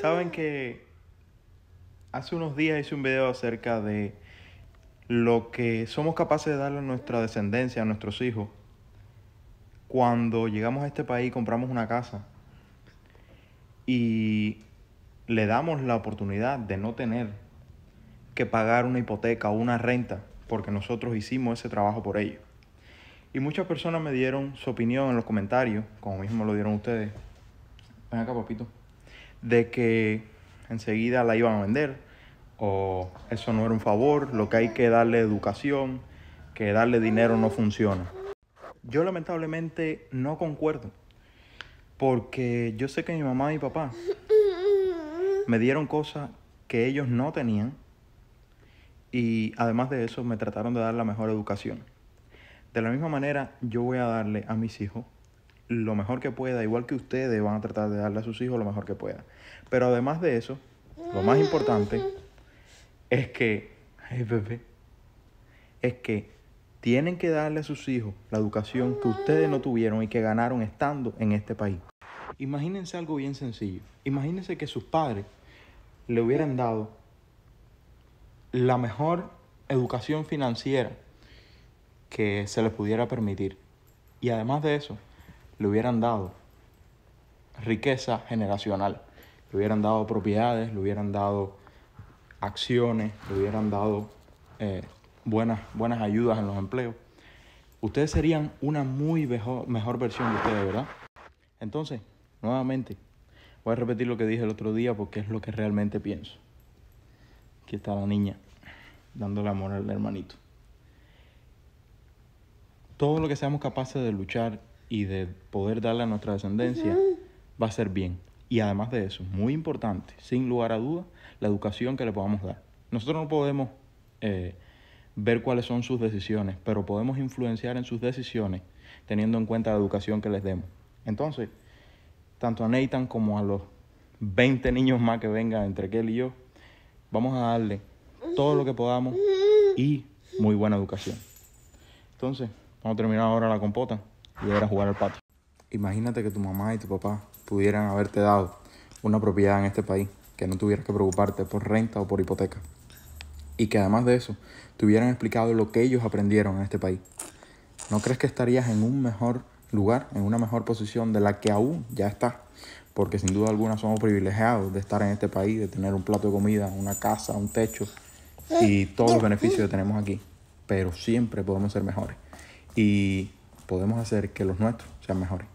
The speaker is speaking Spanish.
Saben que hace unos días hice un video acerca de lo que somos capaces de darle a nuestra descendencia, a nuestros hijos, cuando llegamos a este país compramos una casa y le damos la oportunidad de no tener que pagar una hipoteca o una renta porque nosotros hicimos ese trabajo por ellos. Y muchas personas me dieron su opinión en los comentarios, como mismo lo dieron ustedes. Ven acá, papito de que enseguida la iban a vender o eso no era un favor, lo que hay que darle educación, que darle dinero no funciona. Yo lamentablemente no concuerdo, porque yo sé que mi mamá y mi papá me dieron cosas que ellos no tenían y además de eso me trataron de dar la mejor educación. De la misma manera yo voy a darle a mis hijos lo mejor que pueda, igual que ustedes van a tratar de darle a sus hijos lo mejor que pueda. Pero además de eso, lo más importante es que, es que tienen que darle a sus hijos la educación que ustedes no tuvieron y que ganaron estando en este país. Imagínense algo bien sencillo. Imagínense que sus padres le hubieran dado la mejor educación financiera que se les pudiera permitir. Y además de eso, le hubieran dado riqueza generacional, le hubieran dado propiedades, le hubieran dado acciones, le hubieran dado eh, buenas, buenas ayudas en los empleos, ustedes serían una muy mejor, mejor versión de ustedes, ¿verdad? Entonces, nuevamente, voy a repetir lo que dije el otro día porque es lo que realmente pienso. Aquí está la niña dándole amor al hermanito. Todo lo que seamos capaces de luchar y de poder darle a nuestra descendencia, va a ser bien. Y además de eso, muy importante, sin lugar a duda, la educación que le podamos dar. Nosotros no podemos eh, ver cuáles son sus decisiones, pero podemos influenciar en sus decisiones teniendo en cuenta la educación que les demos. Entonces, tanto a Nathan como a los 20 niños más que vengan entre él y yo, vamos a darle todo lo que podamos y muy buena educación. Entonces, vamos a terminar ahora la compota y era jugar al patio. Imagínate que tu mamá y tu papá pudieran haberte dado una propiedad en este país, que no tuvieras que preocuparte por renta o por hipoteca. Y que además de eso, te hubieran explicado lo que ellos aprendieron en este país. ¿No crees que estarías en un mejor lugar, en una mejor posición de la que aún ya estás? Porque sin duda alguna somos privilegiados de estar en este país, de tener un plato de comida, una casa, un techo y todos los beneficios que tenemos aquí. Pero siempre podemos ser mejores. Y podemos hacer que los nuestros sean mejores.